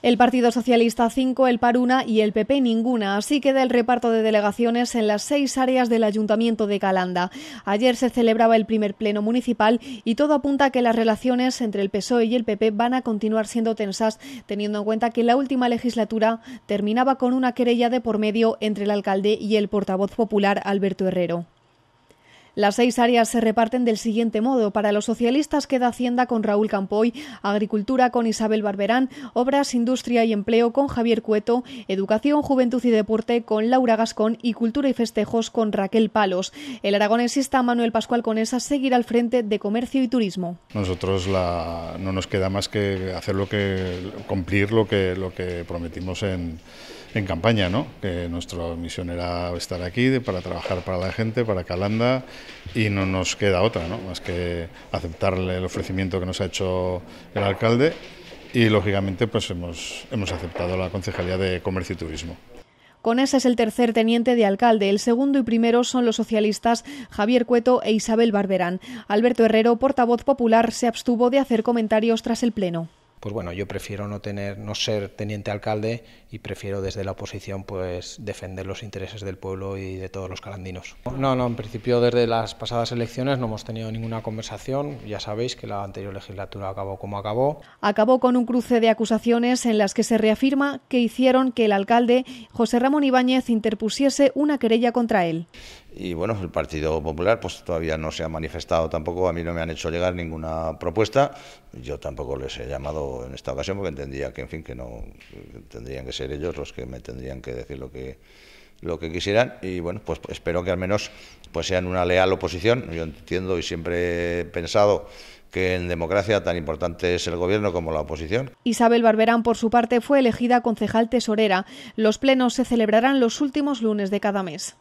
El Partido Socialista 5, el Paruna y el PP ninguna. Así queda el reparto de delegaciones en las seis áreas del Ayuntamiento de Calanda. Ayer se celebraba el primer pleno municipal y todo apunta a que las relaciones entre el PSOE y el PP van a continuar siendo tensas, teniendo en cuenta que la última legislatura terminaba con una querella de por medio entre el alcalde y el portavoz popular Alberto Herrero. Las seis áreas se reparten del siguiente modo. Para los socialistas queda Hacienda con Raúl Campoy, Agricultura con Isabel Barberán, Obras, Industria y Empleo con Javier Cueto, Educación, Juventud y Deporte con Laura Gascón y Cultura y Festejos con Raquel Palos. El aragonesista Manuel Pascual Conesa seguirá al frente de Comercio y Turismo. Nosotros la, no nos queda más que hacer lo que cumplir lo que lo que prometimos en, campaña, ¿no? Que nuestra misión era estar aquí para trabajar para la gente, para Calanda y no nos queda otra, ¿no? más que aceptarle el ofrecimiento que nos ha hecho el alcalde y lógicamente pues hemos, aceptado la Concejalía de Comercio y Turismo. Con ese es el tercer teniente de alcalde. El segundo y primero son los socialistas Javier Cueto e Isabel Barberán. Alberto Herrero, portavoz popular, se abstuvo de hacer comentarios tras el pleno pues bueno, yo prefiero no tener, no ser teniente alcalde y prefiero desde la oposición pues defender los intereses del pueblo y de todos los calandinos. No, no, en principio desde las pasadas elecciones no hemos tenido ninguna conversación, ya sabéis que la anterior legislatura acabó como acabó. Acabó con un cruce de acusaciones en las que se reafirma que hicieron que el alcalde José Ramón Ibáñez interpusiese una querella contra él. Y bueno, el Partido Popular pues todavía no se ha manifestado tampoco, a mí no me han hecho llegar ninguna propuesta, yo tampoco les he llamado en esta ocasión porque entendía que en fin que no tendrían que ser ellos los que me tendrían que decir lo que lo que quisieran y bueno, pues espero que al menos pues sean una leal oposición. Yo entiendo y siempre he pensado que en democracia tan importante es el gobierno como la oposición. Isabel Barberán, por su parte, fue elegida concejal tesorera. Los plenos se celebrarán los últimos lunes de cada mes.